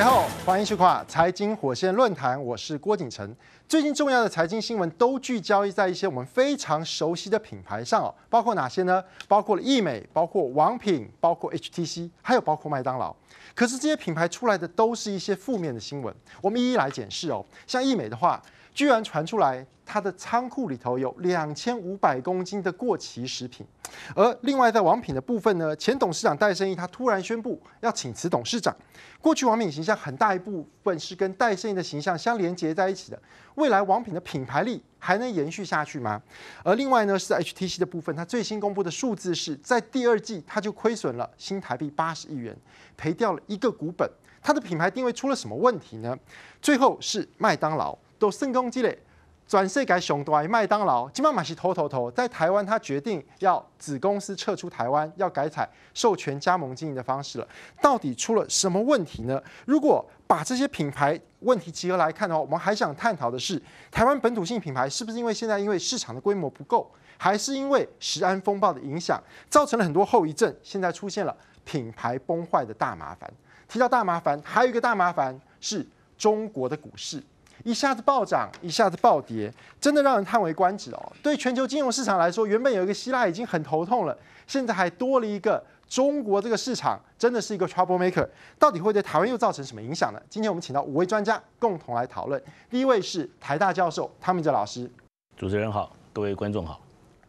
家好，欢迎收看财经火线论坛，我是郭景辰。最近重要的财经新闻都聚焦在一些我们非常熟悉的品牌上哦，包括哪些呢？包括了易美，包括王品，包括 HTC，还有包括麦当劳。可是这些品牌出来的都是一些负面的新闻，我们一一来检视哦。像易美的话。居然传出来，他的仓库里头有两千五百公斤的过期食品。而另外在王品的部分呢，前董事长戴胜义他突然宣布要请辞董事长。过去王品形象很大一部分是跟戴胜义的形象相连接在一起的。未来王品的品牌力还能延续下去吗？而另外呢是 HTC 的部分，它最新公布的数字是在第二季它就亏损了新台币八十亿元，赔掉了一个股本。它的品牌定位出了什么问题呢？最后是麦当劳。都成功积累，转世改熊台麦当劳，金麦麦是头头头，在台湾他决定要子公司撤出台湾，要改采授权加盟经营的方式了。到底出了什么问题呢？如果把这些品牌问题集合来看话，我们还想探讨的是，台湾本土性品牌是不是因为现在因为市场的规模不够，还是因为食安风暴的影响，造成了很多后遗症，现在出现了品牌崩坏的大麻烦。提到大麻烦，还有一个大麻烦是中国的股市。一下子暴涨，一下子暴跌，真的让人叹为观止哦。对全球金融市场来说，原本有一个希腊已经很头痛了，现在还多了一个中国这个市场，真的是一个 trouble maker。到底会对台湾又造成什么影响呢？今天我们请到五位专家共同来讨论。第一位是台大教授汤明哲老师。主持人好，各位观众好。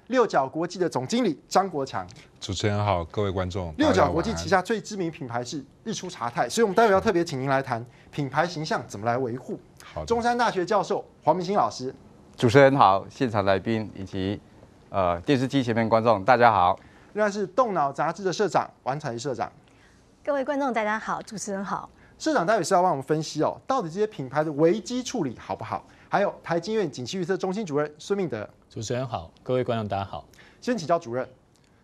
六角国际的总经理张国强。主持人好，各位观众。六角国际旗下最知名品牌是日出茶太，所以我们会要特别请您来谈品牌形象怎么来维护。中山大学教授黄明星老师，主持人好，现场来宾以及呃电视机前面观众大家好，然是动脑杂志的社长王彩社长，各位观众大家好，主持人好，社长到底是要帮我们分析哦，到底这些品牌的危机处理好不好？还有台金院景气预测中心主任孙明德，主持人好，各位观众大家好，先请教主任。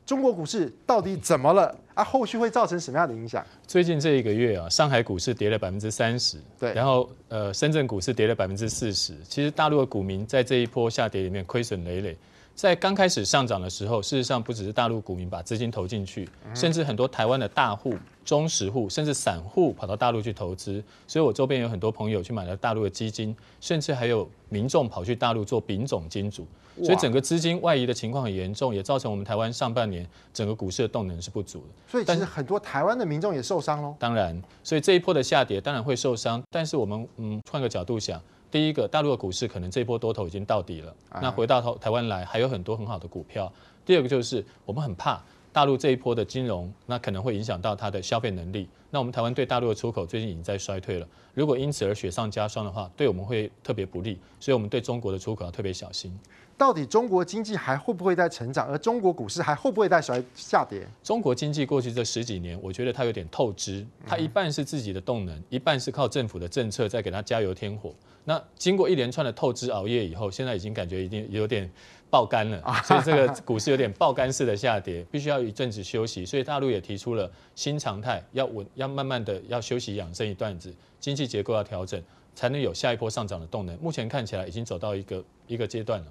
中国股市到底怎么了啊？后续会造成什么样的影响？最近这一个月啊，上海股市跌了百分之三十，对，然后呃，深圳股市跌了百分之四十。其实大陆的股民在这一波下跌里面亏损累累。在刚开始上涨的时候，事实上不只是大陆股民把资金投进去，甚至很多台湾的大户、中实户，甚至散户跑到大陆去投资。所以我周边有很多朋友去买了大陆的基金，甚至还有民众跑去大陆做丙种金主。所以整个资金外移的情况很严重，也造成我们台湾上半年整个股市的动能是不足的。所以其实很多台湾的民众也受伤喽。当然，所以这一波的下跌当然会受伤，但是我们嗯换个角度想。第一个，大陆的股市可能这波多头已经到底了。那回到台台湾来，还有很多很好的股票。第二个就是我们很怕。大陆这一波的金融，那可能会影响到它的消费能力。那我们台湾对大陆的出口最近已经在衰退了。如果因此而雪上加霜的话，对我们会特别不利。所以，我们对中国的出口要特别小心。到底中国经济还会不会在成长？而中国股市还会不会在衰下跌？中国经济过去这十几年，我觉得它有点透支。它一半是自己的动能，一半是靠政府的政策在给它加油添火。那经过一连串的透支熬夜以后，现在已经感觉已经有点。爆肝了，所以这个股市有点爆肝式的下跌，必须要一阵子休息。所以大陆也提出了新常态，要稳，要慢慢的要休息养生一段子，经济结构要调整，才能有下一波上涨的动能。目前看起来已经走到一个一个阶段了。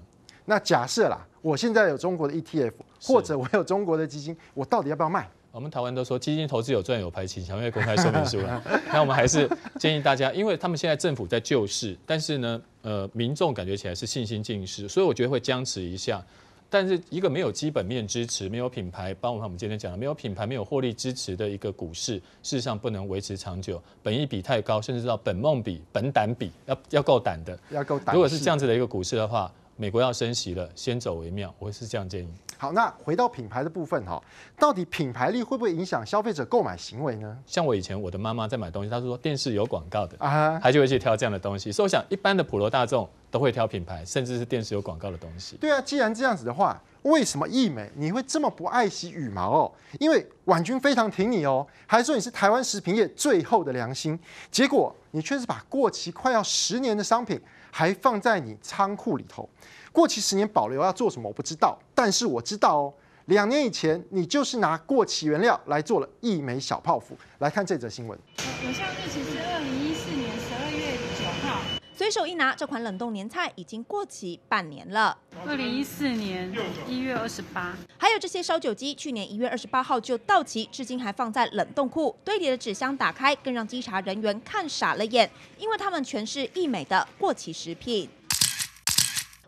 那假设啦，我现在有中国的 ETF 或者我有中国的基金，我到底要不要卖？我们台湾都说基金投资有赚有赔，请查阅公开说明书。那我们还是建议大家，因为他们现在政府在救市，但是呢，呃，民众感觉起来是信心尽失，所以我觉得会僵持一下。但是一个没有基本面支持、没有品牌，包括我们今天讲的，没有品牌、没有获利支持的一个股市，事实上不能维持长久。本益比太高，甚至到本梦比、本胆比，要要够胆的。要够胆。如果是这样子的一个股市的话，美国要升息了，先走为妙。我是这样建议。好，那回到品牌的部分哈，到底品牌力会不会影响消费者购买行为呢？像我以前我的妈妈在买东西，她说电视有广告的啊，她就会去挑这样的东西。所以我想，一般的普罗大众都会挑品牌，甚至是电视有广告的东西。对啊，既然这样子的话，为什么易美你会这么不爱惜羽毛哦？因为婉君非常挺你哦，还说你是台湾食品业最后的良心，结果你却是把过期快要十年的商品还放在你仓库里头。过期十年保留要做什么？我不知道，但是我知道哦。两年以前，你就是拿过期原料来做了一枚小泡芙。来看这则新闻，有效日期是二零一四年十二月九号。随手一拿，这款冷冻年菜已经过期半年了。二零一四年一月二十八。还有这些烧酒机，去年一月二十八号就到期，至今还放在冷冻库。堆叠的纸箱打开，更让稽查人员看傻了眼，因为他们全是易美的过期食品。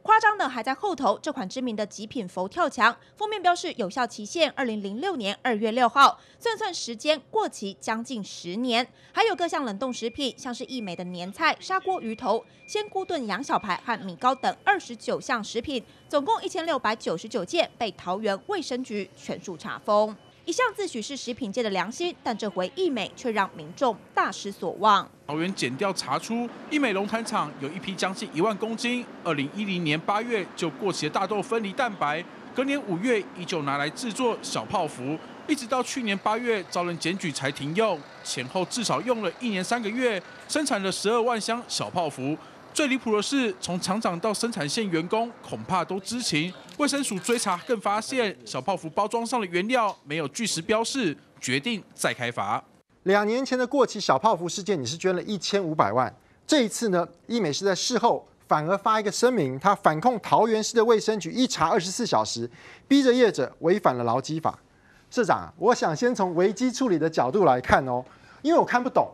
夸张的还在后头。这款知名的极品佛跳墙封面标示有效期限二零零六年二月六号，算算时间过期将近十年。还有各项冷冻食品，像是义美的年菜、砂锅鱼头、鲜菇炖羊小排和米糕等二十九项食品，总共一千六百九十九件被桃园卫生局全数查封。一向自诩是食品界的良心，但这回益美却让民众大失所望。桃园检调查出，益美龙潭厂有一批将近一万公斤，二零一零年八月就过期的大豆分离蛋白，隔年五月依旧拿来制作小泡芙，一直到去年八月遭人检举才停用，前后至少用了一年三个月，生产了十二万箱小泡芙。最离谱的是，从厂长到生产线员工恐怕都知情。卫生署追查更发现，小泡芙包装上的原料没有巨石标示，决定再开罚。两年前的过期小泡芙事件，你是捐了一千五百万。这一次呢，医美是在事后反而发一个声明，他反控桃园市的卫生局一查二十四小时，逼着业者违反了劳基法。社长，我想先从危机处理的角度来看哦，因为我看不懂。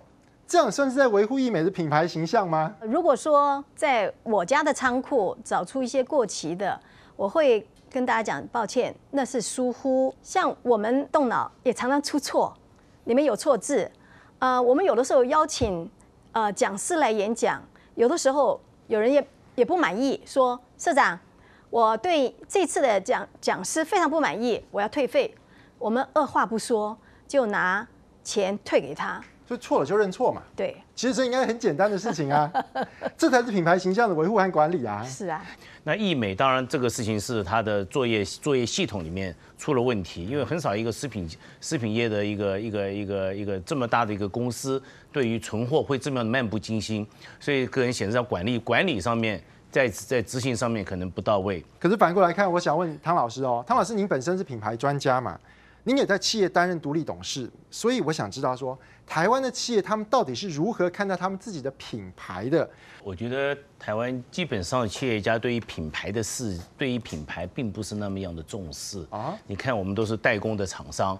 这样算是在维护易美的品牌形象吗？如果说在我家的仓库找出一些过期的，我会跟大家讲抱歉，那是疏忽。像我们动脑也常常出错，里面有错字。啊，我们有的时候邀请呃讲师来演讲，有的时候有人也也不满意，说社长，我对这次的讲讲师非常不满意，我要退费。我们二话不说就拿钱退给他。就错了就认错嘛，对，其实这应该很简单的事情啊，这才是品牌形象的维护和管理啊。是啊，那易美当然这个事情是它的作业作业系统里面出了问题，因为很少一个食品食品业的一个一个一个一个这么大的一个公司，对于存货会这么漫不经心，所以个人显示在管理管理上面在在执行上面可能不到位。可是反过来看，我想问汤老师哦，汤老师您本身是品牌专家嘛？您也在企业担任独立董事，所以我想知道说，台湾的企业他们到底是如何看待他们自己的品牌的？我觉得台湾基本上企业家对于品牌的事，对于品牌并不是那么样的重视啊。你看，我们都是代工的厂商，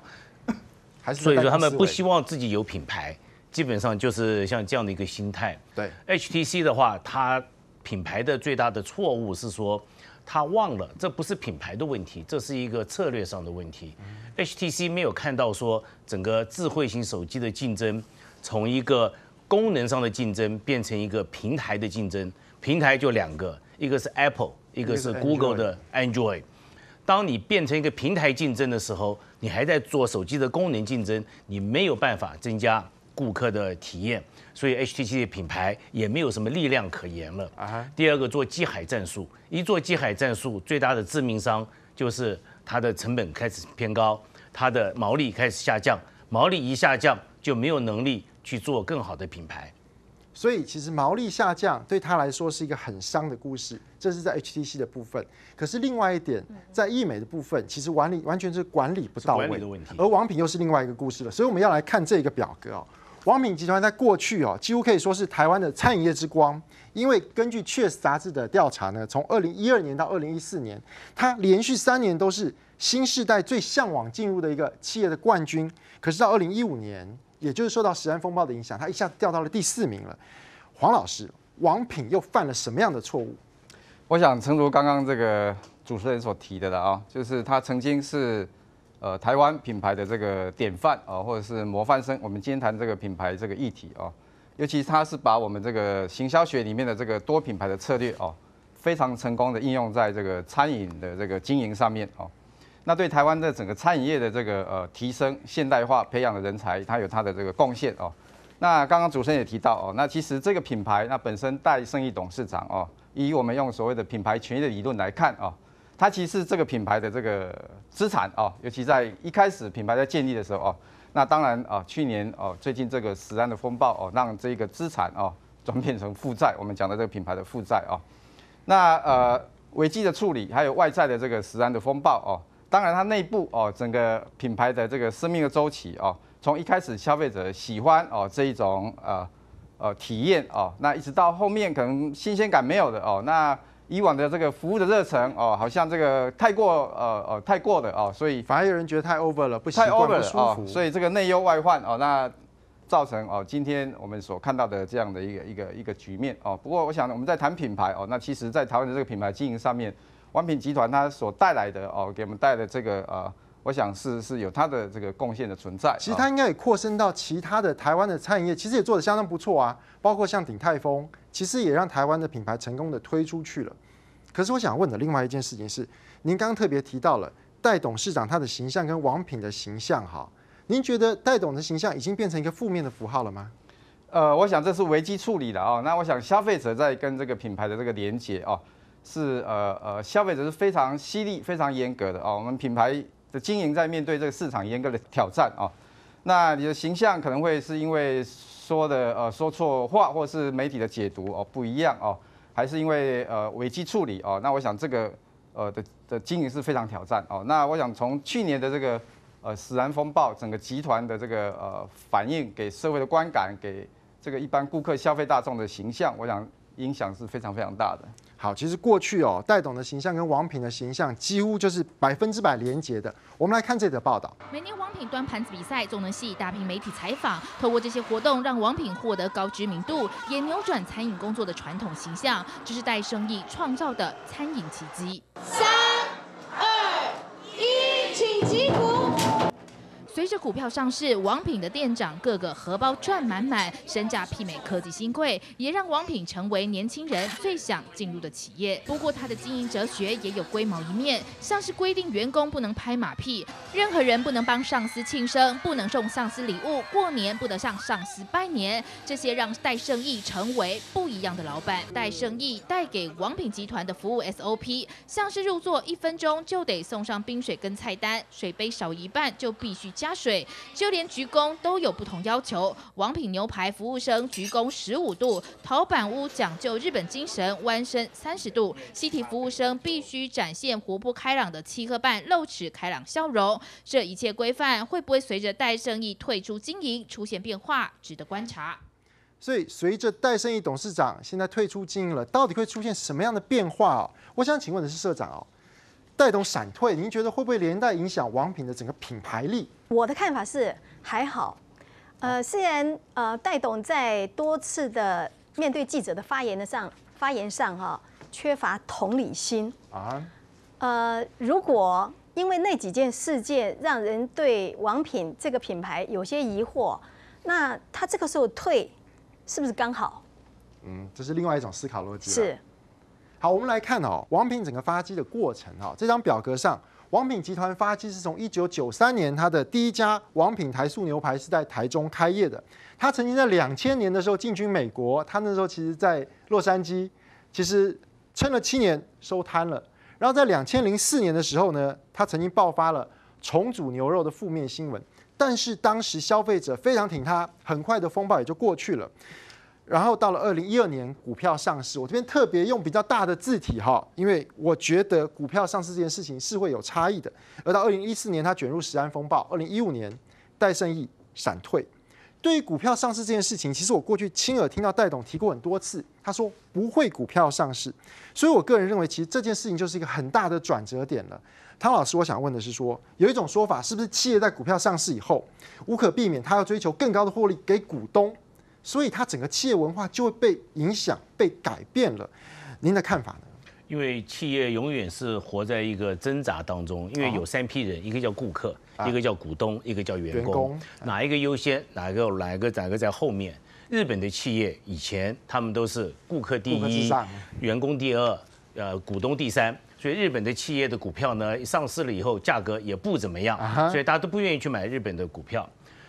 还是所以说他们不希望自己有品牌，基本上就是像这样的一个心态。对，HTC 的话，它品牌的最大的错误是说。他忘了，这不是品牌的问题，这是一个策略上的问题。HTC 没有看到说整个智慧型手机的竞争，从一个功能上的竞争变成一个平台的竞争。平台就两个，一个是 Apple，一个是 Google 的 Android。当你变成一个平台竞争的时候，你还在做手机的功能竞争，你没有办法增加顾客的体验。所以 HTC 的品牌也没有什么力量可言了。啊，第二个做机海战术，一做机海战术，最大的致命伤就是它的成本开始偏高，它的毛利开始下降，毛利一下降就没有能力去做更好的品牌。所以其实毛利下降对他来说是一个很伤的故事，这是在 HTC 的部分。可是另外一点，在易美的部分，其实管理完全是管理不到位的问题，而王品又是另外一个故事了。所以我们要来看这个表格哦。王品集团在过去哦，几乎可以说是台湾的餐饮业之光。因为根据《确实杂志的调查呢，从二零一二年到二零一四年，它连续三年都是新时代最向往进入的一个企业的冠军。可是到二零一五年，也就是受到食安风暴的影响，它一下子掉到了第四名了。黄老师，王品又犯了什么样的错误？我想，诚如刚刚这个主持人所提的了啊，就是他曾经是。呃，台湾品牌的这个典范啊，或者是模范生。我们今天谈这个品牌这个议题啊，尤其它是把我们这个行销学里面的这个多品牌的策略哦，非常成功的应用在这个餐饮的这个经营上面哦。那对台湾的整个餐饮业的这个呃提升现代化、培养的人才，它有它的这个贡献哦。那刚刚主持人也提到哦，那其实这个品牌那本身戴胜义董事长哦，以我们用所谓的品牌权益的理论来看哦。它其实这个品牌的这个资产哦，尤其在一开始品牌在建立的时候哦，那当然啊，去年哦，最近这个时安的风暴哦，让这个资产哦转变成负债。我们讲的这个品牌的负债哦，那呃，危机的处理，还有外在的这个时安的风暴哦，当然它内部哦，整个品牌的这个生命的周期哦，从一开始消费者喜欢哦这一种呃呃体验哦，那一直到后面可能新鲜感没有的哦那。以往的这个服务的热忱哦，好像这个太过呃呃太过了哦，所以反而有人觉得太 over 了，不习惯不舒服，所以这个内忧外患哦，那造成哦今天我们所看到的这样的一个一个一个局面哦。不过我想我们在谈品牌哦，那其实在台湾的这个品牌经营上面，王品集团它所带来的哦，给我们带的这个呃，我想是是有它的这个贡献的存在。其实它应该也扩伸到其他的台湾的餐饮业，其实也做得相当不错啊，包括像鼎泰丰。其实也让台湾的品牌成功的推出去了，可是我想问的另外一件事情是，您刚刚特别提到了戴董事长他的形象跟王品的形象，哈，您觉得戴董的形象已经变成一个负面的符号了吗？呃，我想这是危机处理的哦，那我想消费者在跟这个品牌的这个连接哦，是呃呃，消费者是非常犀利、非常严格的哦，我们品牌的经营在面对这个市场严格的挑战啊，那你的形象可能会是因为。说的呃说错话，或是媒体的解读哦不一样哦，还是因为呃危机处理哦。那我想这个呃的的经营是非常挑战哦。那我想从去年的这个呃死燃风暴，整个集团的这个呃反应，给社会的观感，给这个一般顾客消费大众的形象，我想影响是非常非常大的。好，其实过去哦，戴董的形象跟王品的形象几乎就是百分之百连结的。我们来看这则报道：每年王品端盘子比赛总能吸引大批媒体采访，透过这些活动让王品获得高知名度，也扭转餐饮工作的传统形象，这是戴胜义创造的餐饮奇迹。三、二、一，请集合。随着股票上市，王品的店长个个荷包赚满满，身价媲美科技新贵，也让王品成为年轻人最想进入的企业。不过他的经营哲学也有龟毛一面，像是规定员工不能拍马屁，任何人不能帮上司庆生，不能送上司礼物，过年不得向上司拜年。这些让戴胜义成为不一样的老板。戴胜义带给王品集团的服务 SOP，像是入座一分钟就得送上冰水跟菜单，水杯少一半就必须降。加水，就连鞠躬都有不同要求。王品牛排服务生鞠躬十五度，陶板屋讲究日本精神，弯身三十度。西体服务生必须展现活泼开朗的七颗半露齿开朗笑容。这一切规范会不会随着戴胜义退出经营出现变化？值得观察。所以，随着戴胜义董事长现在退出经营了，到底会出现什么样的变化？哦，我想请问的是社长哦。戴董闪退，您觉得会不会连带影响王品的整个品牌力？我的看法是还好，呃，虽然呃戴董在多次的面对记者的发言的上发言上哈缺乏同理心啊，呃，如果因为那几件事件让人对王品这个品牌有些疑惑，那他这个时候退是不是刚好？嗯，这是另外一种思考逻辑。是。好，我们来看哦，王品整个发迹的过程哦，这张表格上，王品集团发迹是从一九九三年，它的第一家王品台塑牛排是在台中开业的。它曾经在两千年的时候进军美国，它那时候其实在洛杉矶，其实撑了七年收摊了。然后在两千零四年的时候呢，它曾经爆发了重组牛肉的负面新闻，但是当时消费者非常挺它，很快的风暴也就过去了。然后到了二零一二年股票上市，我这边特别用比较大的字体哈，因为我觉得股票上市这件事情是会有差异的。而到二零一四年，他卷入食安风暴；二零一五年，戴胜义闪退。对于股票上市这件事情，其实我过去亲耳听到戴董提过很多次，他说不会股票上市。所以我个人认为，其实这件事情就是一个很大的转折点了。汤老师，我想问的是说，有一种说法，是不是企业在股票上市以后，无可避免他要追求更高的获利给股东？所以它整个企业文化就会被影响、被改变了，您的看法呢？因为企业永远是活在一个挣扎当中，因为有三批人，一个叫顾客，一个叫股东，一个叫员工。哪一个优先？哪个哪个哪个在后面？日本的企业以前他们都是顾客第一，员工第二，呃，股东第三。所以日本的企业的股票呢，上市了以后价格也不怎么样，所以大家都不愿意去买日本的股票。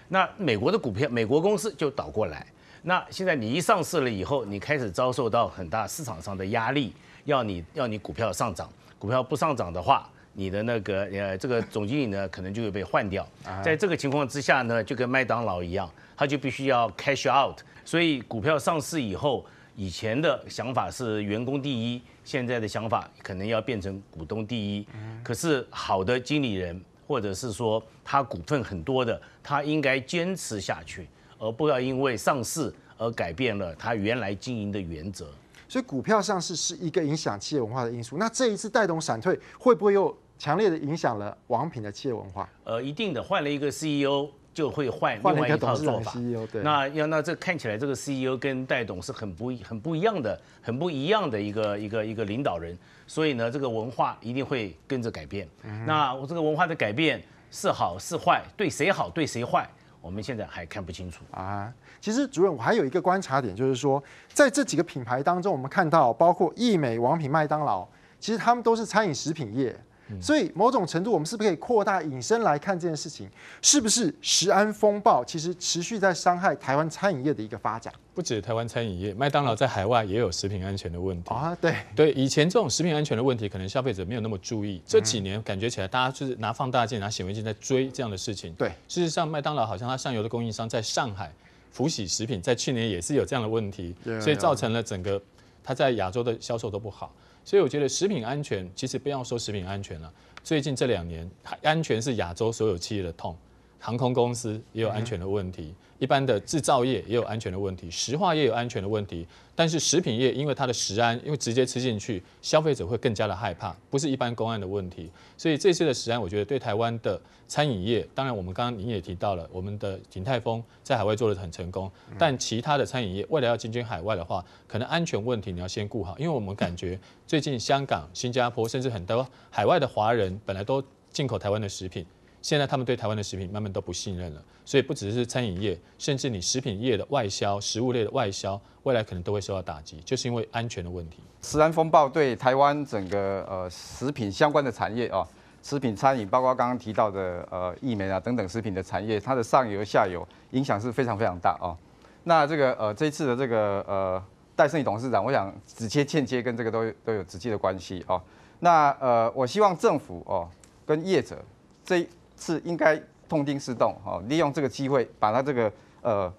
那美国的股票，美国公司就倒过来。那现在你一上市了以后，你开始遭受到很大市场上的压力，要你要你股票上涨，股票不上涨的话，你的那个呃这个总经理呢可能就会被换掉。在这个情况之下呢，就跟麦当劳一样，他就必须要 cash out。所以股票上市以后，以前的想法是员工第一，现在的想法可能要变成股东第一。可是好的经理人，或者是说他股份很多的，他应该坚持下去。而不要因为上市而改变了他原来经营的原则。所以股票上市是一个影响企业文化的因素。那这一次戴董闪退，会不会又强烈的影响了王品的企业文化？呃，一定的，换了一个 CEO 就会换另外一个套做法。CEO 对。那要那这看起来这个 CEO 跟戴董是很不很不一样的，很不一样的一个一个一个领导人。所以呢，这个文化一定会跟着改变。那我这个文化的改变是好是坏，对谁好，对谁坏？我们现在还看不清楚啊。其实，主任，我还有一个观察点，就是说，在这几个品牌当中，我们看到包括易美、王品、麦当劳，其实他们都是餐饮食品业。所以某种程度，我们是不是可以扩大引申来看这件事情，是不是食安风暴其实持续在伤害台湾餐饮业的一个发展？不止台湾餐饮业，麦当劳在海外也有食品安全的问题啊。对对，以前这种食品安全的问题，可能消费者没有那么注意。这几年感觉起来，大家就是拿放大镜、拿显微镜在追这样的事情。对，事实上，麦当劳好像它上游的供应商在上海福喜食品，在去年也是有这样的问题，所以造成了整个它在亚洲的销售都不好。所以我觉得食品安全，其实不要说食品安全了，最近这两年，安全是亚洲所有企业的痛，航空公司也有安全的问题。一般的制造业也有安全的问题，石化业有安全的问题，但是食品业因为它的食安，因为直接吃进去，消费者会更加的害怕，不是一般公安的问题。所以这次的食安，我觉得对台湾的餐饮业，当然我们刚刚您也提到了，我们的景泰丰在海外做的很成功，但其他的餐饮业未来要进军海外的话，可能安全问题你要先顾好，因为我们感觉最近香港、新加坡甚至很多海外的华人本来都进口台湾的食品。现在他们对台湾的食品慢慢都不信任了，所以不只是餐饮业，甚至你食品业的外销、食物类的外销，未来可能都会受到打击，就是因为安全的问题。食安风暴对台湾整个呃食品相关的产业啊，食品餐饮，包括刚刚提到的呃易美啊等等食品的产业，它的上游下游影响是非常非常大哦。那这个呃这次的这个呃戴胜义董事长，我想直接间接跟这个都都有直接的关系哦。那呃我希望政府哦跟业者这。是应该痛定思痛哦，利用这个机会把它这个呃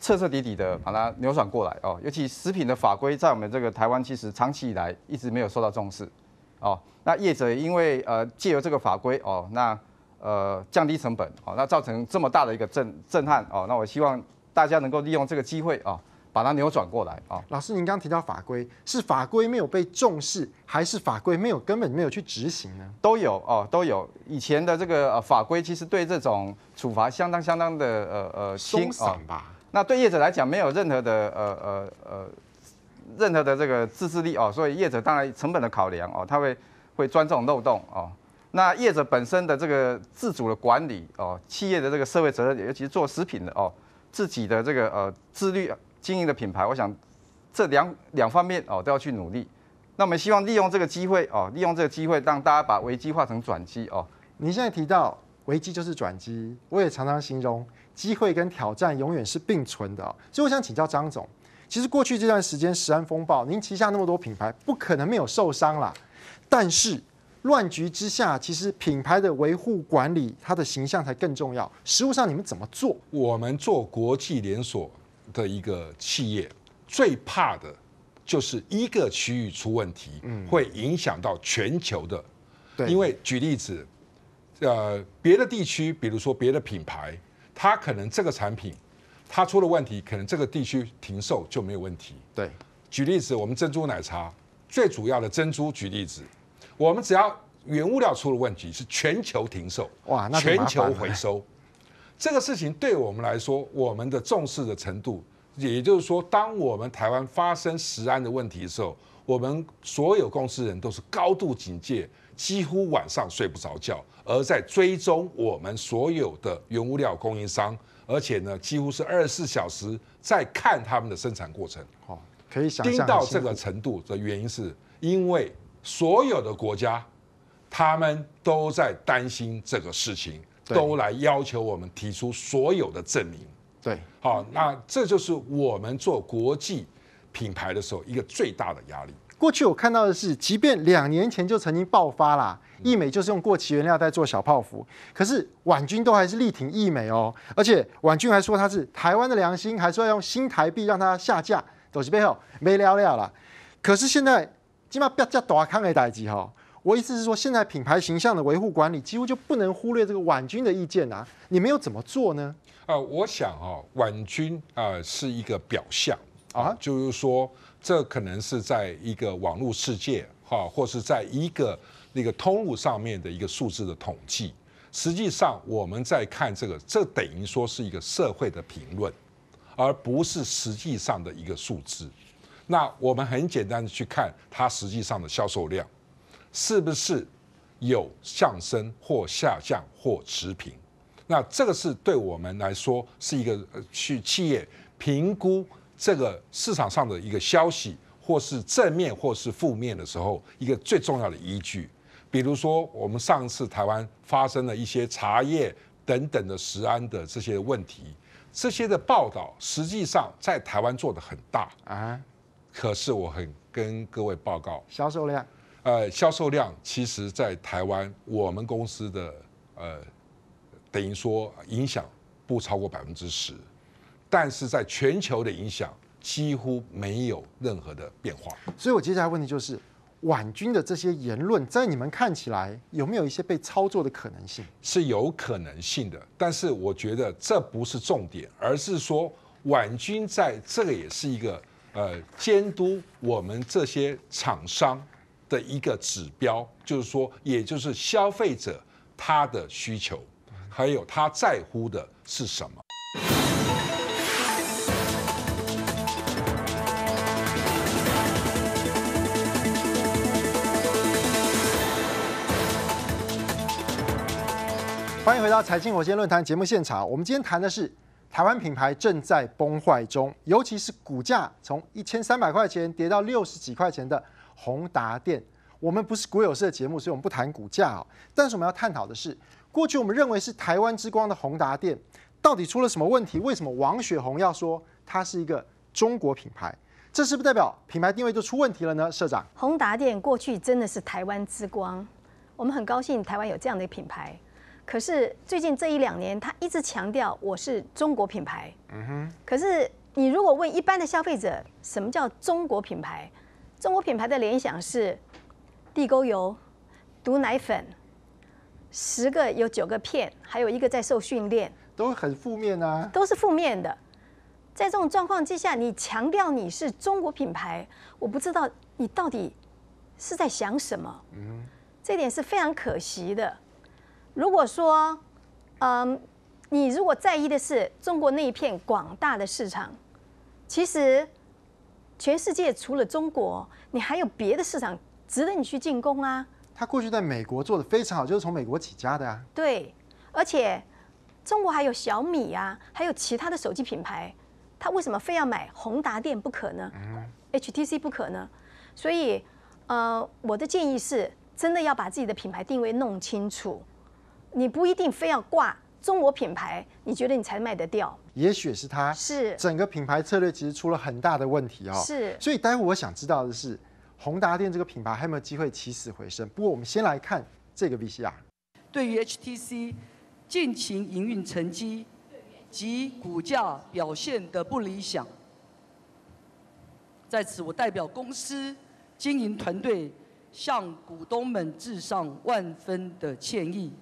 彻彻底底的把它扭转过来哦。尤其食品的法规在我们这个台湾，其实长期以来一直没有受到重视哦。那业者因为呃借由这个法规哦，那呃降低成本哦，那造成这么大的一个震震撼哦。那我希望大家能够利用这个机会啊。把它扭转过来啊！老师，您刚刚提到法规是法规没有被重视，还是法规没有根本没有去执行呢？都有哦，都有。以前的这个法规其实对这种处罚相当相当的呃呃松啊、那对业者来讲，没有任何的呃呃呃任何的这个自制力哦，所以业者当然成本的考量哦，他会会钻这种漏洞哦。那业者本身的这个自主的管理哦，企业的这个社会责任，尤其是做食品的哦，自己的这个呃自律。经营的品牌，我想这两两方面哦都要去努力。那我们希望利用这个机会哦，利用这个机会让大家把危机化成转机哦。你现在提到危机就是转机，我也常常形容机会跟挑战永远是并存的哦。所以我想请教张总，其实过去这段时间时安风暴，您旗下那么多品牌不可能没有受伤啦。但是乱局之下，其实品牌的维护管理，它的形象才更重要。实物上你们怎么做？我们做国际连锁。的一个企业最怕的，就是一个区域出问题，嗯，会影响到全球的。对，因为举例子，呃，别的地区，比如说别的品牌，它可能这个产品它出了问题，可能这个地区停售就没有问题。对，举例子，我们珍珠奶茶最主要的珍珠，举例子，我们只要原物料出了问题，是全球停售，哇，那全球回收。这个事情对我们来说，我们的重视的程度，也就是说，当我们台湾发生食安的问题的时候，我们所有公司人都是高度警戒，几乎晚上睡不着觉，而在追踪我们所有的原物料供应商，而且呢，几乎是二十四小时在看他们的生产过程。可以想象。盯到这个程度的原因，是因为所有的国家，他们都在担心这个事情。都来要求我们提出所有的证明，对，好，那这就是我们做国际品牌的时候一个最大的压力。过去我看到的是，即便两年前就曾经爆发啦，义美就是用过期原料在做小泡芙，可是婉君都还是力挺义美哦，而且婉君还说他是台湾的良心，还说要用新台币让它下架。走起背后没聊聊啦。可是现在这不要着大坑的代志吼。我意思是说，现在品牌形象的维护管理几乎就不能忽略这个婉君的意见呐。你没有怎么做呢？啊，我想啊，婉君啊是一个表象啊，就是说这可能是在一个网络世界哈，或是在一个那个通路上面的一个数字的统计。实际上，我们在看这个，这等于说是一个社会的评论，而不是实际上的一个数字。那我们很简单的去看它实际上的销售量。是不是有上升或下降或持平？那这个是对我们来说是一个去企业评估这个市场上的一个消息，或是正面或是负面的时候一个最重要的依据。比如说，我们上次台湾发生了一些茶叶等等的食安的这些问题，这些的报道实际上在台湾做的很大啊。可是我很跟各位报告，销售量。呃，销售量其实，在台湾我们公司的呃，等于说影响不超过百分之十，但是在全球的影响几乎没有任何的变化。所以我接下来问题就是，婉君的这些言论在你们看起来有没有一些被操作的可能性？是有可能性的，但是我觉得这不是重点，而是说婉君在这个也是一个呃监督我们这些厂商。的一个指标，就是说，也就是消费者他的需求，还有他在乎的是什么？欢迎回到财经火箭论坛节目现场，我们今天谈的是台湾品牌正在崩坏中，尤其是股价从一千三百块钱跌到六十几块钱的。宏达电，我们不是股友社的节目，所以我们不谈股价啊。但是我们要探讨的是，过去我们认为是台湾之光的宏达电，到底出了什么问题？为什么王雪红要说它是一个中国品牌？这是不是代表品牌定位就出问题了呢？社长，宏达电过去真的是台湾之光，我们很高兴台湾有这样的品牌。可是最近这一两年，他一直强调我是中国品牌。嗯哼。可是你如果问一般的消费者，什么叫中国品牌？中国品牌的联想是地沟油、毒奶粉，十个有九个骗，还有一个在受训练，都很负面啊。都是负面的，在这种状况之下，你强调你是中国品牌，我不知道你到底是在想什么。嗯，这点是非常可惜的。如果说，嗯，你如果在意的是中国那一片广大的市场，其实。全世界除了中国，你还有别的市场值得你去进攻啊！他过去在美国做的非常好，就是从美国起家的啊。对，而且中国还有小米呀，还有其他的手机品牌，他为什么非要买宏达电不可呢？HTC 不可呢？所以，呃，我的建议是，真的要把自己的品牌定位弄清楚，你不一定非要挂中国品牌，你觉得你才卖得掉。也许是他是整个品牌策略其实出了很大的问题哦，是，所以待会我想知道的是，宏达电这个品牌还有没有机会起死回生？不过我们先来看这个 VCR。对于 HTC 近期营运成绩及股价表现的不理想，在此我代表公司经营团队向股东们致上万分的歉意。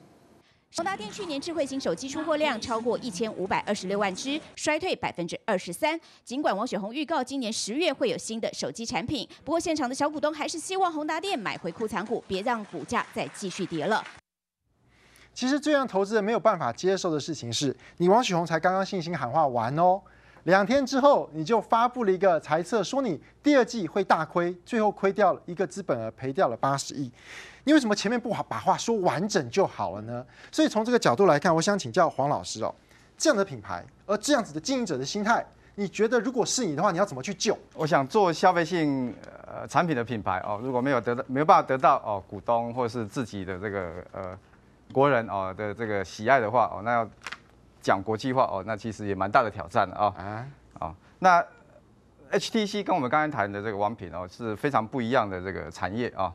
宏达电去年智慧型手机出货量超过一千五百二十六万只，衰退百分之二十三。尽管王雪红预告今年十月会有新的手机产品，不过现场的小股东还是希望宏达电买回库存股，别让股价再继续跌了。其实最让投资人没有办法接受的事情是你王雪红才刚刚信心喊话完哦，两天之后你就发布了一个猜测，说你第二季会大亏，最后亏掉了一个资本额，赔掉了八十亿。你为什么前面不好把话说完整就好了呢？所以从这个角度来看，我想请教黄老师哦，这样的品牌，而这样子的经营者的心态，你觉得如果是你的话，你要怎么去救？我想做消费性呃产品的品牌哦，如果没有得到没有办法得到哦股东或是自己的这个呃国人哦的这个喜爱的话哦，那要讲国际化哦，那其实也蛮大的挑战的啊啊哦，那 HTC 跟我们刚才谈的这个王品哦是非常不一样的这个产业啊。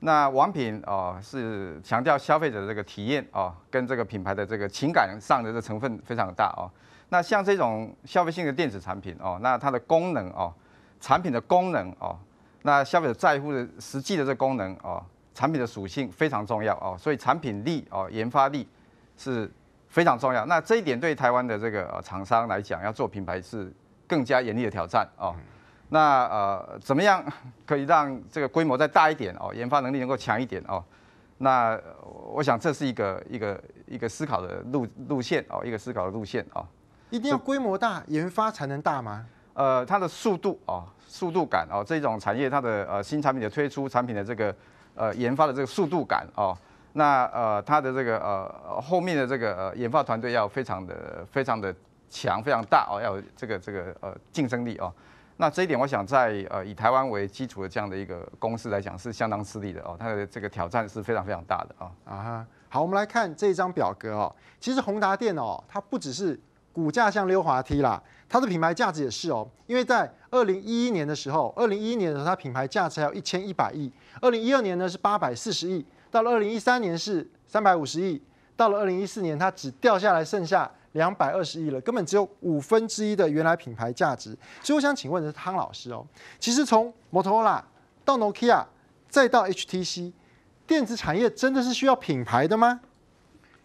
那王品哦是强调消费者的这个体验哦，跟这个品牌的这个情感上的这成分非常大哦。那像这种消费性的电子产品哦，那它的功能哦，产品的功能哦，那消费者在乎的实际的这功能哦，产品的属性非常重要哦。所以产品力哦，研发力是非常重要。那这一点对台湾的这个厂商来讲，要做品牌是更加严厉的挑战哦。那呃，怎么样可以让这个规模再大一点哦？研发能力能够强一点哦？那我想这是一个一个一个思考的路路线哦，一个思考的路线哦。一定要规模大，研发才能大吗？呃，它的速度哦，速度感哦，这种产业它的呃新产品的推出，产品的这个呃研发的这个速度感哦，那呃它的这个呃后面的这个研发团队要非常的非常的强，非常大哦，要这个这个呃竞争力哦。那这一点，我想在呃以台湾为基础的这样的一个公司来讲，是相当吃力的哦。它的这个挑战是非常非常大的啊。啊，好，我们来看这一张表格哦。其实宏达电脑它不只是股价像溜滑梯啦，它的品牌价值也是哦。因为在二零一一年的时候，二零一一年的时候它品牌价值还有一千一百亿，二零一二年呢是八百四十亿，到了二零一三年是三百五十亿，到了二零一四年它只掉下来剩下。两百二十亿了，根本只有五分之一的原来品牌价值。所以我想请问的是汤老师哦，其实从 Motorola 到 Nokia 再到 HTC，电子产业真的是需要品牌的吗？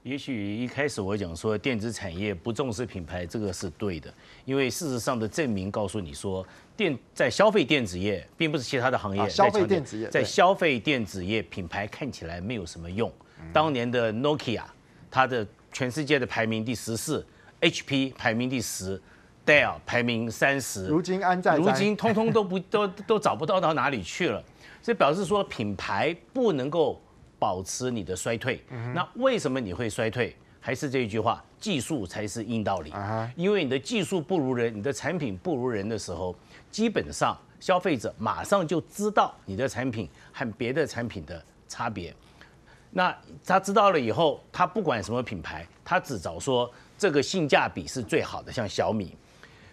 也许一开始我讲说电子产业不重视品牌，这个是对的，因为事实上的证明告诉你说，电在消费电子业，并不是其他的行业。消费电子业在消费电子业，品牌看起来没有什么用。当年的 Nokia，它的。全世界的排名第十四，HP 排名第十，l l 排名三十。如今安在？如今通通都不 都都找不到到哪里去了，这表示说品牌不能够保持你的衰退。那为什么你会衰退？还是这一句话，技术才是硬道理。因为你的技术不如人，你的产品不如人的时候，基本上消费者马上就知道你的产品和别的产品的差别。那他知道了以后，他不管什么品牌，他只找说这个性价比是最好的，像小米。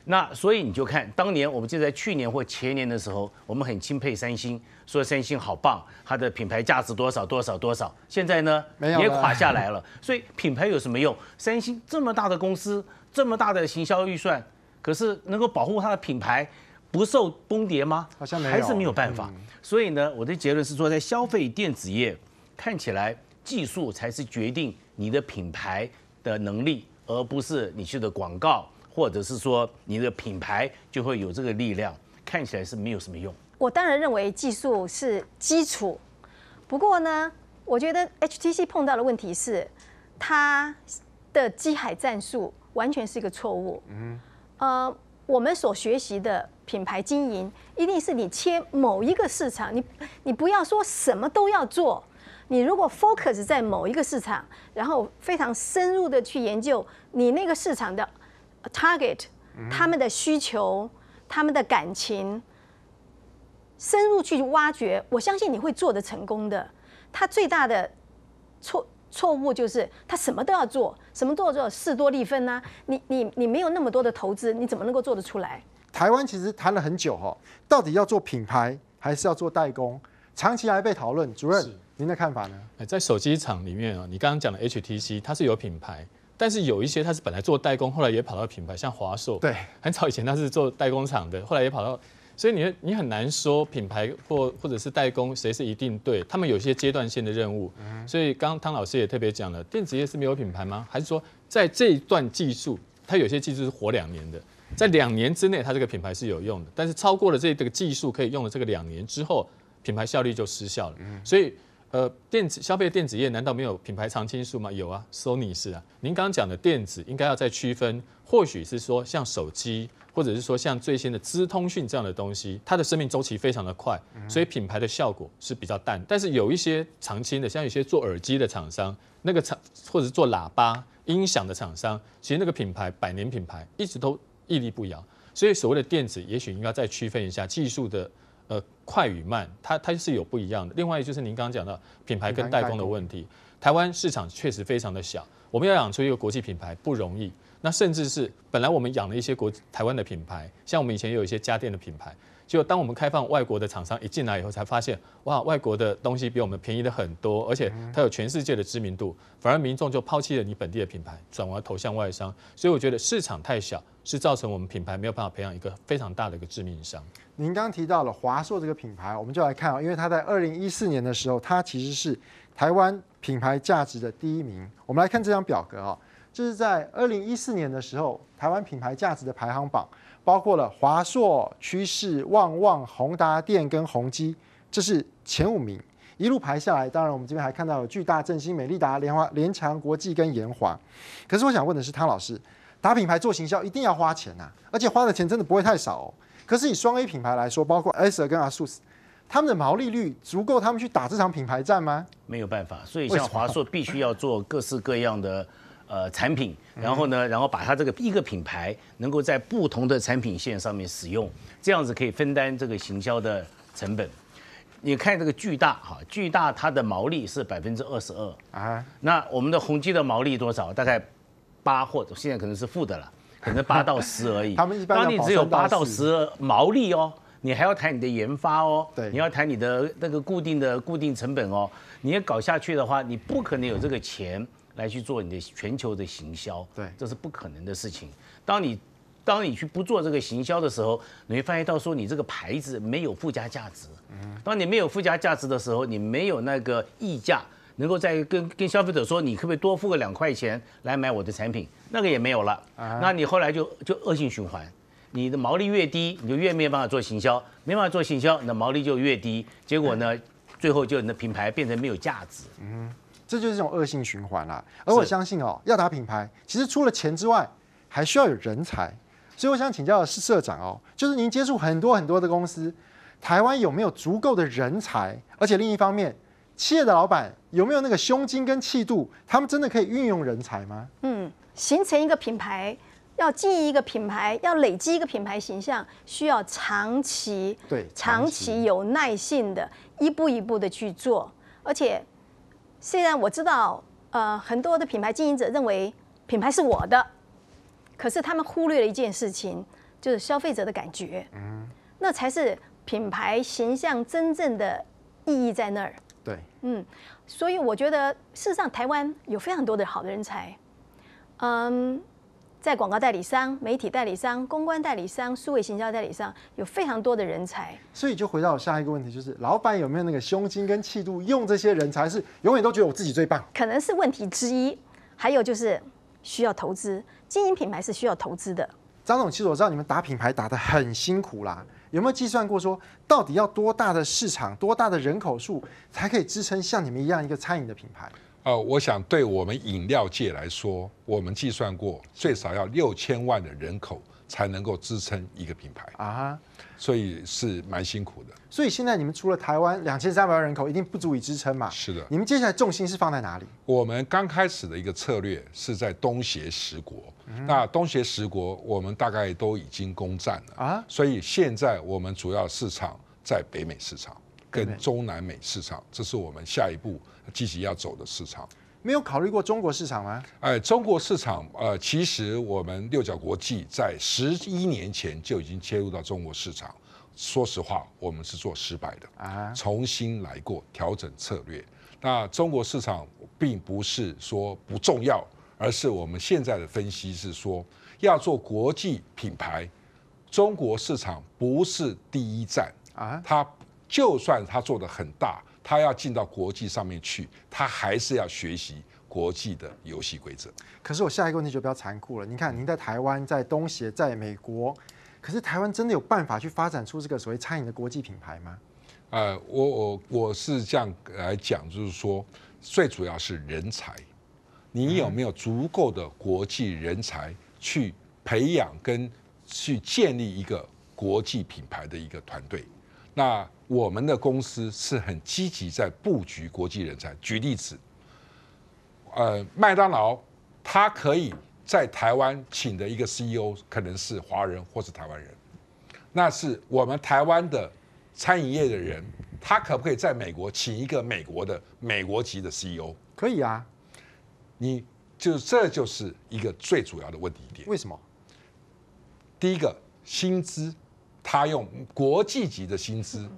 那所以你就看，当年我们就在去年或前年的时候，我们很钦佩三星，说三星好棒，它的品牌价值多少多少多少。现在呢，没有也垮下来了。所以品牌有什么用？三星这么大的公司，这么大的行销预算，可是能够保护它的品牌不受崩跌吗？好像没有，还是没有办法。所以呢，我的结论是说，在消费电子业。看起来技术才是决定你的品牌的能力，而不是你去的广告，或者是说你的品牌就会有这个力量。看起来是没有什么用。我当然认为技术是基础，不过呢，我觉得 HTC 碰到的问题是，它的机海战术完全是一个错误。嗯，呃，我们所学习的品牌经营，一定是你切某一个市场，你你不要说什么都要做。你如果 focus 在某一个市场，然后非常深入的去研究你那个市场的 target，他们的需求、他们的感情，深入去挖掘，我相信你会做的成功的。他最大的错错误就是他什么都要做，什么都要做事多利分啊！你你你没有那么多的投资，你怎么能够做得出来？台湾其实谈了很久哈，到底要做品牌还是要做代工，长期来被讨论，主任。您的看法呢？在手机厂里面啊，你刚刚讲的 HTC，它是有品牌，但是有一些它是本来做代工，后来也跑到品牌，像华硕，对，很早以前它是做代工厂的，后来也跑到，所以你你很难说品牌或或者是代工谁是一定对，他们有些阶段性的任务。嗯，所以刚刚汤老师也特别讲了，电子业是没有品牌吗？还是说在这一段技术，它有些技术是活两年的，在两年之内它这个品牌是有用的，但是超过了这个技术可以用的这个两年之后，品牌效率就失效了。嗯，所以。呃，电子消费电子业难道没有品牌常青树吗？有啊，Sony 是啊。您刚刚讲的电子应该要再区分，或许是说像手机，或者是说像最新的资通讯这样的东西，它的生命周期非常的快，所以品牌的效果是比较淡。但是有一些常青的，像有些做耳机的厂商，那个厂或者是做喇叭、音响的厂商，其实那个品牌百年品牌一直都屹立不摇。所以所谓的电子，也许应该再区分一下技术的。呃，快与慢，它它是有不一样的。另外就是您刚刚讲到品牌跟代工的问题，台湾市场确实非常的小，我们要养出一个国际品牌不容易。那甚至是本来我们养了一些国台湾的品牌，像我们以前有一些家电的品牌。就当我们开放外国的厂商一进来以后，才发现哇，外国的东西比我们便宜的很多，而且它有全世界的知名度，反而民众就抛弃了你本地的品牌，转而投向外商。所以我觉得市场太小，是造成我们品牌没有办法培养一个非常大的一个致命伤。您刚提到了华硕这个品牌，我们就来看啊，因为它在二零一四年的时候，它其实是台湾品牌价值的第一名。我们来看这张表格啊，这是在二零一四年的时候台湾品牌价值的排行榜。包括了华硕、趋势、旺旺、宏达电跟宏基，这是前五名。一路排下来，当然我们这边还看到有巨大、振兴、美利达、联华、联强国际跟延华。可是我想问的是，汤老师，打品牌做行销一定要花钱呐，而且花的钱真的不会太少。可是以双 A 品牌来说，包括 ASUS 跟 ASUS，他们的毛利率足够他们去打这场品牌战吗？没有办法，所以像华硕必须要做各式各样的。呃，产品，然后呢，然后把它这个一个品牌能够在不同的产品线上面使用，这样子可以分担这个行销的成本。你看这个巨大哈，巨大它的毛利是百分之二十二啊，那我们的宏基的毛利多少？大概八或者现在可能是负的了，可能八到十而已。他们一般。当你只有八到十毛利哦，你还要谈你的研发哦，对，你要谈你的那个固定的固定成本哦，你要搞下去的话，你不可能有这个钱。来去做你的全球的行销，对，这是不可能的事情。当你当你去不做这个行销的时候，你会发现到说你这个牌子没有附加价值。嗯，当你没有附加价值的时候，你没有那个溢价，能够在跟跟消费者说你可不可以多付个两块钱来买我的产品，那个也没有了。那你后来就就恶性循环，你的毛利越低，你就越没有办法做行销，没办法做行销，你的毛利就越低，结果呢，最后就你的品牌变成没有价值。嗯。这就是这种恶性循环啦。而我相信哦，要打品牌，其实除了钱之外，还需要有人才。所以我想请教的是社长哦，就是您接触很多很多的公司，台湾有没有足够的人才？而且另一方面，企业的老板有没有那个胸襟跟气度？他们真的可以运用人才吗？嗯，形成一个品牌，要经营一个品牌，要累积一个品牌形象，需要长期对长期有耐性的一步一步的去做，而且。虽然我知道，呃，很多的品牌经营者认为品牌是我的，可是他们忽略了一件事情，就是消费者的感觉，嗯，那才是品牌形象真正的意义在那儿。对，嗯，所以我觉得事实上台湾有非常多的好的人才，嗯。在广告代理商、媒体代理商、公关代理商、数位行销代理商，有非常多的人才。所以就回到下一个问题，就是老板有没有那个胸襟跟气度，用这些人才是永远都觉得我自己最棒？可能是问题之一，还有就是需要投资，经营品牌是需要投资的。张总，其实我知道你们打品牌打得很辛苦啦，有没有计算过说到底要多大的市场、多大的人口数才可以支撑像你们一样一个餐饮的品牌？呃，我想对我们饮料界来说，我们计算过最少要六千万的人口才能够支撑一个品牌啊，所以是蛮辛苦的。所以现在你们除了台湾两千三百万人口一定不足以支撑嘛？是的。你们接下来重心是放在哪里？我们刚开始的一个策略是在东协十国，那东协十国我们大概都已经攻占了啊，所以现在我们主要市场在北美市场。跟中南美市场，这是我们下一步积极要走的市场。没有考虑过中国市场吗？哎，中国市场，呃，其实我们六角国际在十一年前就已经切入到中国市场。说实话，我们是做失败的啊。重新来过，调整策略。那中国市场并不是说不重要，而是我们现在的分析是说，要做国际品牌，中国市场不是第一站啊。它。就算他做的很大，他要进到国际上面去，他还是要学习国际的游戏规则。可是我下一个问题就比较残酷了，你看您在台湾、在东协、在美国，可是台湾真的有办法去发展出这个所谓餐饮的国际品牌吗？呃，我我我是这样来讲，就是说，最主要是人才，你有没有足够的国际人才去培养跟去建立一个国际品牌的一个团队？那。我们的公司是很积极在布局国际人才。举例子，呃，麦当劳，它可以在台湾请的一个 CEO 可能是华人或是台湾人，那是我们台湾的餐饮业的人，他可不可以在美国请一个美国的美国籍的 CEO？可以啊，你就这就是一个最主要的问题点。为什么？第一个，薪资，他用国际级的薪资。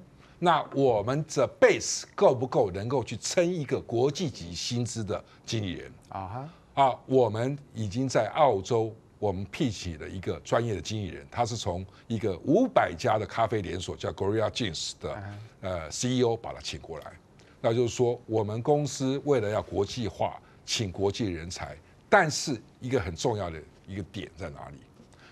那我们这 base 够不够能够去撑一个国际级薪资的经理人啊？啊，我们已经在澳洲，我们聘请了一个专业的经理人，他是从一个五百家的咖啡连锁叫 Gorilla Jeans 的呃 CEO 把他请过来。那就是说，我们公司为了要国际化，请国际人才，但是一个很重要的一个点在哪里？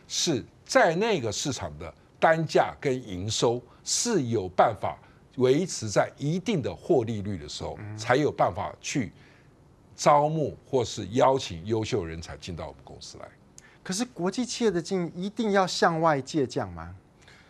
是在那个市场的。单价跟营收是有办法维持在一定的获利率的时候，才有办法去招募或是邀请优秀人才进到我们公司来。可是国际企业的经营一定要向外借降吗？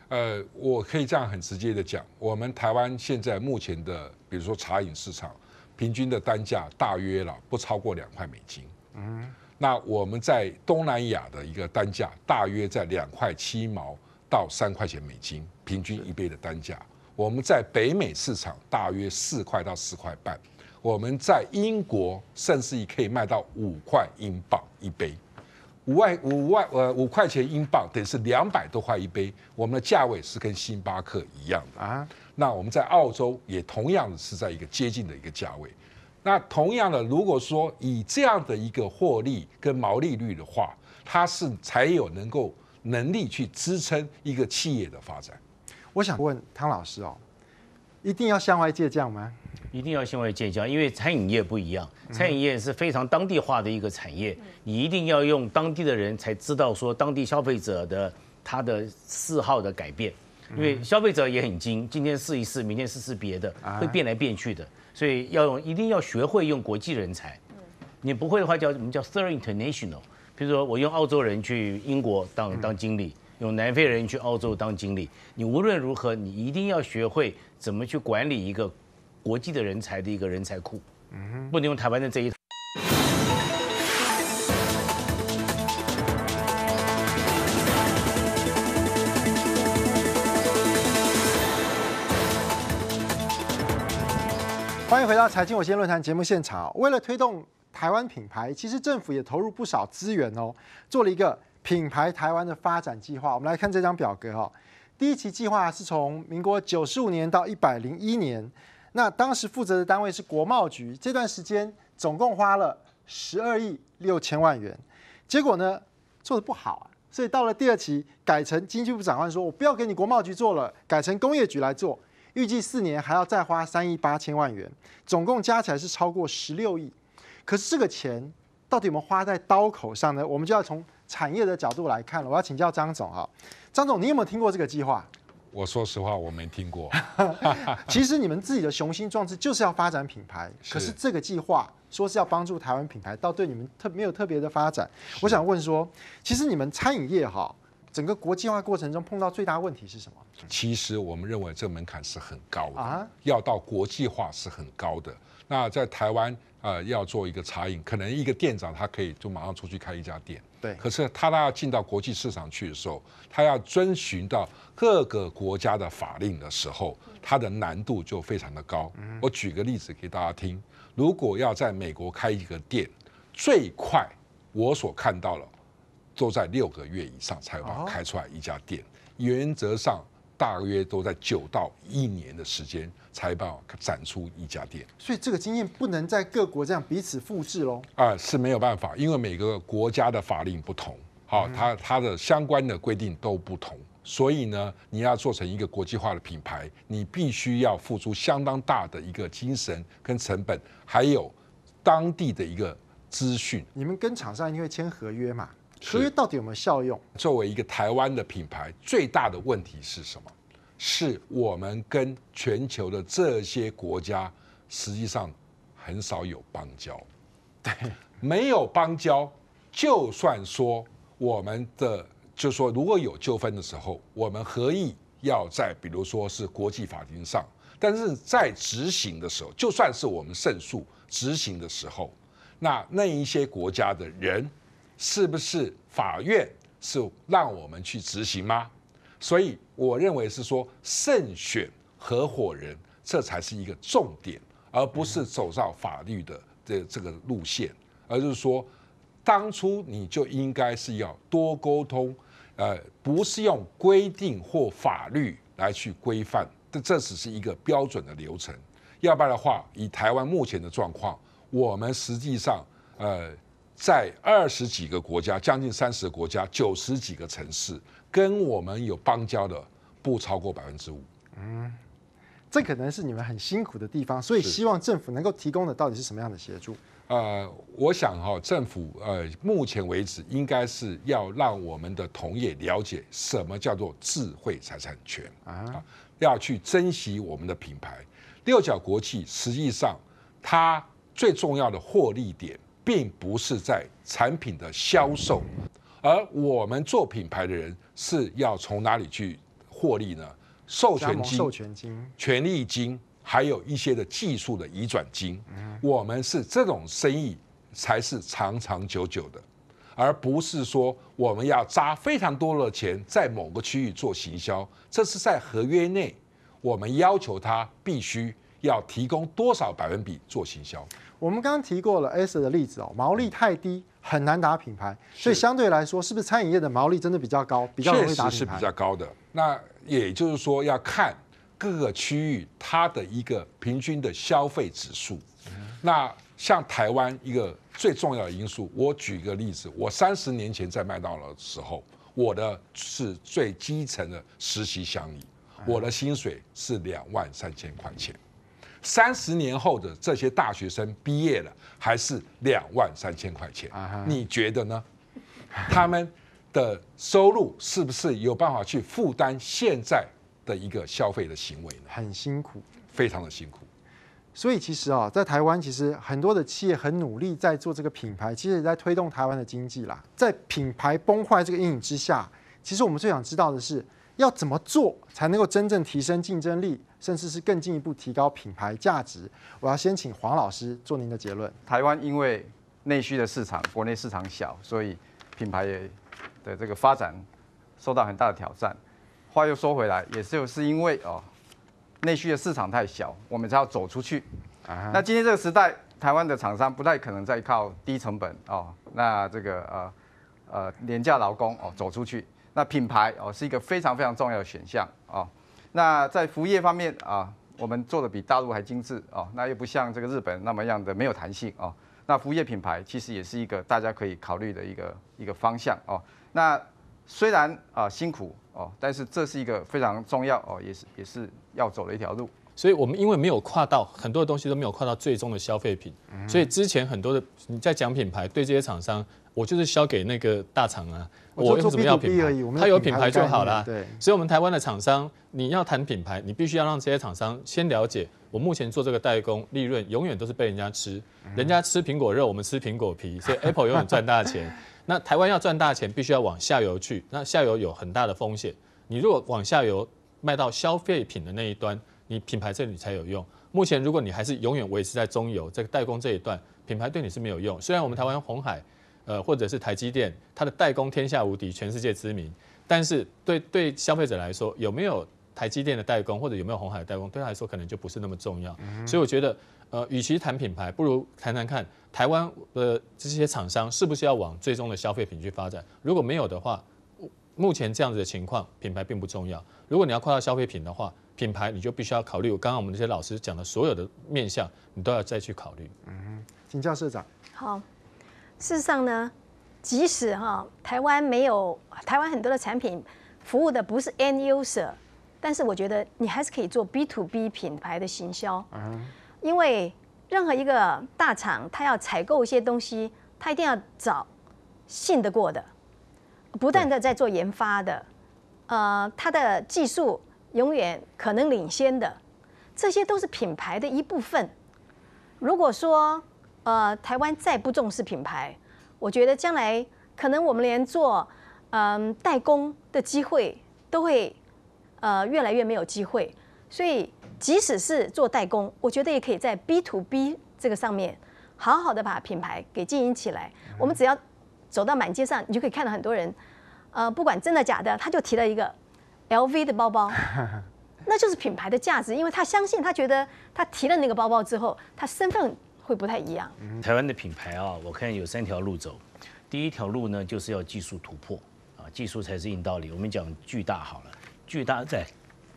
呃，我可以这样很直接的讲，我们台湾现在目前的，比如说茶饮市场，平均的单价大约了不超过两块美金。嗯，那我们在东南亚的一个单价大约在两块七毛。到三块钱美金，平均一杯的单价。我们在北美市场大约四块到四块半，我们在英国甚至可以卖到五块英镑一杯，五万五万呃五块钱英镑等于是两百多块一杯，我们的价位是跟星巴克一样啊。那我们在澳洲也同样是在一个接近的一个价位。那同样的，如果说以这样的一个获利跟毛利率的话，它是才有能够。能力去支撑一个企业的发展，我想问汤老师哦，一定要向外借将吗？一定要向外借将，因为餐饮业不一样，餐饮业是非常当地化的一个产业，你一定要用当地的人才知道说当地消费者的他的嗜好的改变，因为消费者也很精，今天试一试，明天试试别的，会变来变去的，所以要用，一定要学会用国际人才，你不会的话叫我们叫 third international。比如说，我用澳洲人去英国当当经理，用南非人去澳洲当经理。你无论如何，你一定要学会怎么去管理一个国际的人才的一个人才库，不能用台湾的这一套。欢迎回到《财经我先论坛》节目现场。为了推动。台湾品牌其实政府也投入不少资源哦，做了一个品牌台湾的发展计划。我们来看这张表格哈。第一期计划是从民国九十五年到一百零一年，那当时负责的单位是国贸局，这段时间总共花了十二亿六千万元。结果呢做的不好啊，所以到了第二期，改成经济部长官说：“我不要给你国贸局做了，改成工业局来做。”预计四年还要再花三亿八千万元，总共加起来是超过十六亿。可是这个钱到底有没有花在刀口上呢？我们就要从产业的角度来看了。我要请教张总哈，张总，你有没有听过这个计划？我说实话，我没听过。其实你们自己的雄心壮志就是要发展品牌，可是这个计划说是要帮助台湾品牌，到对你们特没有特别的发展。我想问说，其实你们餐饮业哈，整个国际化过程中碰到最大问题是什么？其实我们认为这门槛是很高的，啊、要到国际化是很高的。那在台湾啊，要做一个茶饮，可能一个店长他可以就马上出去开一家店。对。可是他要进到国际市场去的时候，他要遵循到各个国家的法令的时候，它的难度就非常的高。我举个例子给大家听：如果要在美国开一个店，最快我所看到了都在六个月以上才能开出来一家店，原则上大约都在九到一年的时间。财报展出一家店，所以这个经验不能在各国这样彼此复制喽。啊，是没有办法，因为每个国家的法令不同，好，它它的相关的规定都不同，所以呢，你要做成一个国际化的品牌，你必须要付出相当大的一个精神跟成本，还有当地的一个资讯。你们跟厂商因为签合约嘛，合约到底有没有效用？作为一个台湾的品牌，最大的问题是什么？是我们跟全球的这些国家，实际上很少有邦交，对，没有邦交，就算说我们的，就说如果有纠纷的时候，我们何意要在比如说是国际法庭上？但是在执行的时候，就算是我们胜诉，执行的时候，那那一些国家的人，是不是法院是让我们去执行吗？所以。我认为是说，慎选合伙人，这才是一个重点，而不是走上法律的这这个路线，而是说，当初你就应该是要多沟通，呃，不是用规定或法律来去规范，这这只是一个标准的流程。要不然的话，以台湾目前的状况，我们实际上，呃，在二十几个国家，将近三十个国家，九十几个城市。跟我们有邦交的不超过百分之五，嗯，这可能是你们很辛苦的地方，所以希望政府能够提供的到底是什么样的协助？呃，我想哈，政府呃，目前为止应该是要让我们的同业了解什么叫做智慧财产权啊，要去珍惜我们的品牌。六角国际实际上它最重要的获利点，并不是在产品的销售。而我们做品牌的人是要从哪里去获利呢？授权金、权利金，还有一些的技术的移转金。我们是这种生意才是长长久久的，而不是说我们要砸非常多的钱在某个区域做行销。这是在合约内，我们要求他必须要提供多少百分比做行销。我们刚刚提过了 S 的例子哦，毛利太低。很难打品牌，所以相对来说，是不是餐饮业的毛利真的比较高，比较容易打品牌？是比较高的。那也就是说，要看各个区域它的一个平均的消费指数。那像台湾一个最重要的因素，我举一个例子：我三十年前在麦当劳时候，我的是最基层的实习乡里，我的薪水是两万三千块钱。三十年后的这些大学生毕业了，还是两万三千块钱？你觉得呢？他们的收入是不是有办法去负担现在的一个消费的行为呢？很辛苦，非常的辛苦。所以其实啊，在台湾，其实很多的企业很努力在做这个品牌，其实也在推动台湾的经济啦。在品牌崩坏这个阴影之下，其实我们最想知道的是。要怎么做才能够真正提升竞争力，甚至是更进一步提高品牌价值？我要先请黄老师做您的结论。台湾因为内需的市场，国内市场小，所以品牌也的这个发展受到很大的挑战。话又说回来，也就是因为哦内需的市场太小，我们才要走出去。那今天这个时代，台湾的厂商不太可能再靠低成本哦，那这个呃呃廉价劳工哦走出去。那品牌哦是一个非常非常重要的选项哦。那在服务业方面啊，我们做的比大陆还精致哦。那又不像这个日本那么样的没有弹性哦。那服务业品牌其实也是一个大家可以考虑的一个一个方向哦。那虽然啊辛苦哦，但是这是一个非常重要哦，也是也是要走的一条路。所以我们因为没有跨到很多的东西都没有跨到最终的消费品，所以之前很多的你在讲品牌对这些厂商，我就是销给那个大厂啊。我用什么要品牌？它有品牌就好了。对。所以，我们台湾的厂商，你要谈品牌，你必须要让这些厂商先了解，我目前做这个代工，利润永远都是被人家吃，人家吃苹果肉，我们吃苹果皮，所以 Apple 永远赚大钱。那台湾要赚大钱，必须要往下游去。那下游有很大的风险。你如果往下游卖到消费品的那一端，你品牌这里才有用。目前，如果你还是永远维持在中游，个代工这一段，品牌对你是没有用。虽然我们台湾红海。呃，或者是台积电，它的代工天下无敌，全世界知名。但是，对对消费者来说，有没有台积电的代工，或者有没有红海的代工，对他来说可能就不是那么重要。所以，我觉得，呃，与其谈品牌，不如谈谈看台湾的这些厂商是不是要往最终的消费品去发展。如果没有的话，目前这样子的情况，品牌并不重要。如果你要跨到消费品的话，品牌你就必须要考虑，刚刚我们那些老师讲的所有的面向，你都要再去考虑。嗯，请教社长。好。事实上呢，即使哈台湾没有台湾很多的产品服务的不是 end user，但是我觉得你还是可以做 B to B 品牌的行销，因为任何一个大厂他要采购一些东西，他一定要找信得过的、不断的在做研发的，呃，他的技术永远可能领先的，这些都是品牌的一部分。如果说，呃，台湾再不重视品牌，我觉得将来可能我们连做嗯代工的机会都会呃越来越没有机会。所以，即使是做代工，我觉得也可以在 B to B 这个上面好好的把品牌给经营起来。我们只要走到满街上，你就可以看到很多人，呃，不管真的假的，他就提了一个 LV 的包包，那就是品牌的价值，因为他相信，他觉得他提了那个包包之后，他身份。会不太一样。台湾的品牌啊，我看有三条路走。第一条路呢，就是要技术突破啊，技术才是硬道理。我们讲巨大好了，巨大在，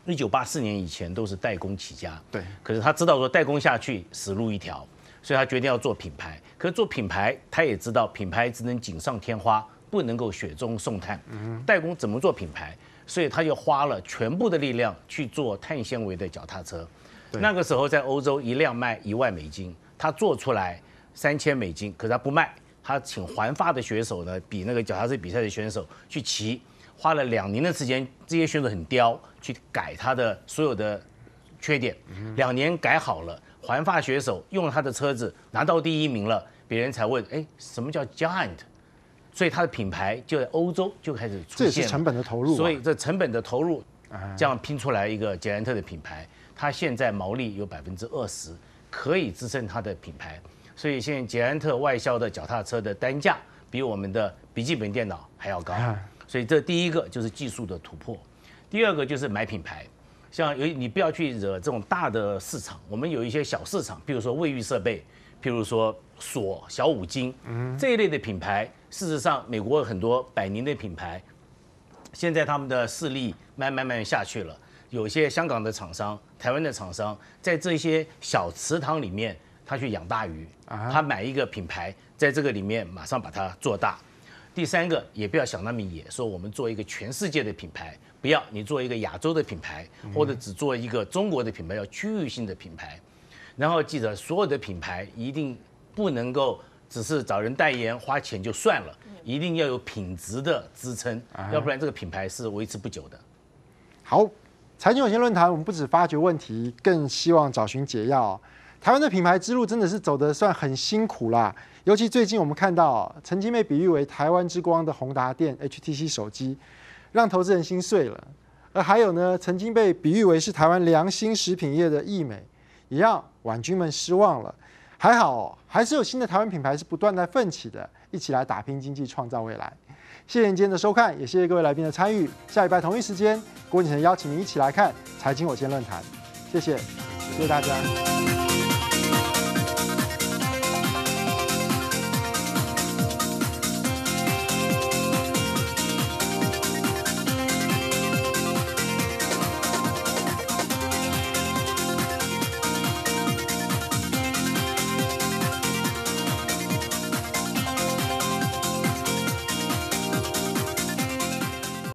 一九八四年以前都是代工起家。对。可是他知道说代工下去死路一条，所以他决定要做品牌。可是做品牌他也知道品牌只能锦上添花，不能够雪中送炭。嗯。代工怎么做品牌？所以他就花了全部的力量去做碳纤维的脚踏车。那个时候在欧洲一辆卖一万美金。他做出来三千美金，可是他不卖。他请环法的选手呢，比那个脚踏车比赛的选手去骑，花了两年的时间。这些选手很刁，去改他的所有的缺点，两年改好了。环法选手用了他的车子拿到第一名了，别人才问：哎，什么叫 Giant？所以他的品牌就在欧洲就开始出现。这是成本的投入。所以这成本的投入，这样拼出来一个捷安特的品牌，他现在毛利有百分之二十。可以支撑它的品牌，所以现在捷安特外销的脚踏车的单价比我们的笔记本电脑还要高，所以这第一个就是技术的突破，第二个就是买品牌。像有你不要去惹这种大的市场，我们有一些小市场，比如说卫浴设备，譬如说锁、小五金，嗯，这一类的品牌，事实上美国很多百年的品牌，现在他们的势力慢慢慢慢下去了。有些香港的厂商、台湾的厂商，在这些小池塘里面，他去养大鱼。他买一个品牌，在这个里面马上把它做大。第三个，也不要想那么野，说我们做一个全世界的品牌，不要你做一个亚洲的品牌，或者只做一个中国的品牌，要区域性的品牌。然后记得，所有的品牌一定不能够只是找人代言、花钱就算了，一定要有品质的支撑，要不然这个品牌是维持不久的。好。财经有限论坛，我们不只发掘问题，更希望找寻解药。台湾的品牌之路真的是走得算很辛苦啦，尤其最近我们看到曾经被比喻为台湾之光的宏达电 （HTC） 手机，让投资人心碎了；而还有呢，曾经被比喻为是台湾良心食品业的易美，也让婉君们失望了。还好，还是有新的台湾品牌是不断在奋起的，一起来打拼经济，创造未来。谢谢今天的收看，也谢谢各位来宾的参与。下礼拜同一时间，郭景成邀请您一起来看《财经我先论坛》。谢谢，谢谢大家。